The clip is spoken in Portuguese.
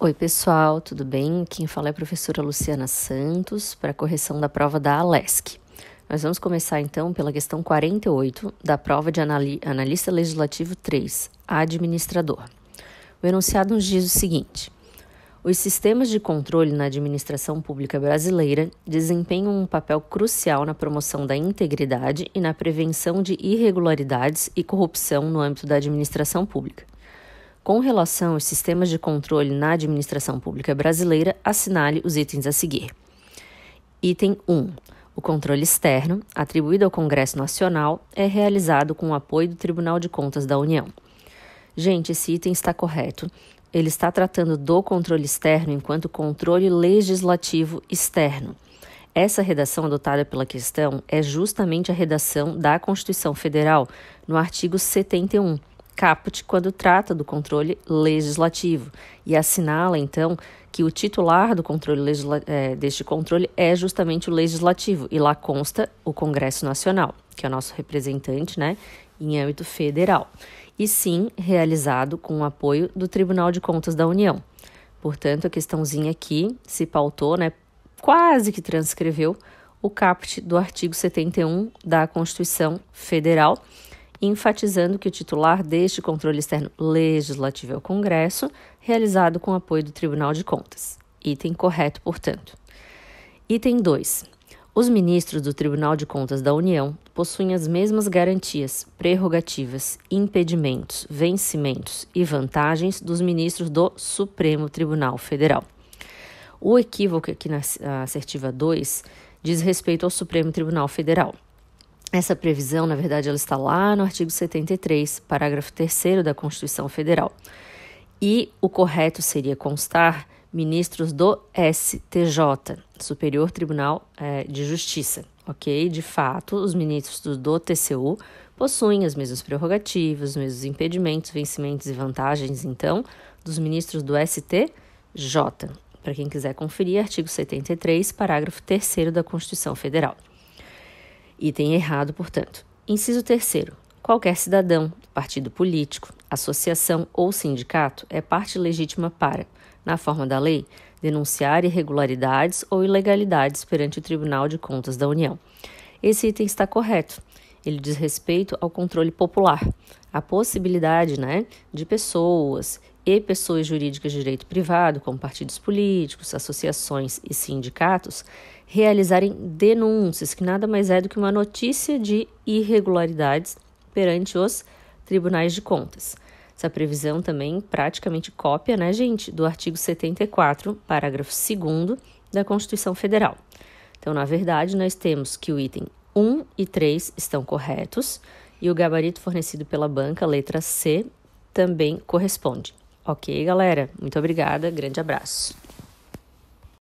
Oi, pessoal, tudo bem? Quem fala é a professora Luciana Santos para a correção da prova da ALESC. Nós vamos começar então pela questão 48 da prova de analista legislativo 3, administrador. O enunciado nos diz o seguinte: Os sistemas de controle na administração pública brasileira desempenham um papel crucial na promoção da integridade e na prevenção de irregularidades e corrupção no âmbito da administração pública. Com relação aos sistemas de controle na administração pública brasileira, assinale os itens a seguir. Item 1. O controle externo, atribuído ao Congresso Nacional, é realizado com o apoio do Tribunal de Contas da União. Gente, esse item está correto. Ele está tratando do controle externo enquanto controle legislativo externo. Essa redação adotada pela questão é justamente a redação da Constituição Federal, no artigo 71 caput quando trata do controle legislativo e assinala então que o titular do controle é, deste controle é justamente o legislativo e lá consta o Congresso Nacional, que é o nosso representante, né, em âmbito federal. E sim, realizado com o apoio do Tribunal de Contas da União. Portanto, a questãozinha aqui se pautou, né, quase que transcreveu o caput do artigo 71 da Constituição Federal enfatizando que o titular deste controle externo legislativo é o Congresso, realizado com apoio do Tribunal de Contas. Item correto, portanto. Item 2. Os ministros do Tribunal de Contas da União possuem as mesmas garantias, prerrogativas, impedimentos, vencimentos e vantagens dos ministros do Supremo Tribunal Federal. O equívoco aqui na assertiva 2 diz respeito ao Supremo Tribunal Federal. Essa previsão, na verdade, ela está lá no artigo 73, parágrafo 3 da Constituição Federal. E o correto seria constar ministros do STJ, Superior Tribunal eh, de Justiça, ok? De fato, os ministros do, do TCU possuem as mesmas prerrogativas, os mesmos impedimentos, vencimentos e vantagens, então, dos ministros do STJ. Para quem quiser conferir, artigo 73, parágrafo 3 da Constituição Federal. Item errado, portanto. Inciso terceiro. Qualquer cidadão, partido político, associação ou sindicato é parte legítima para, na forma da lei, denunciar irregularidades ou ilegalidades perante o Tribunal de Contas da União. Esse item está correto. Ele diz respeito ao controle popular, A possibilidade né, de pessoas e pessoas jurídicas de direito privado, como partidos políticos, associações e sindicatos, realizarem denúncias, que nada mais é do que uma notícia de irregularidades perante os tribunais de contas. Essa previsão também praticamente cópia, né, gente, do artigo 74, parágrafo 2 da Constituição Federal. Então, na verdade, nós temos que o item 1 e 3 estão corretos e o gabarito fornecido pela banca, letra C, também corresponde. Ok, galera? Muito obrigada. Grande abraço.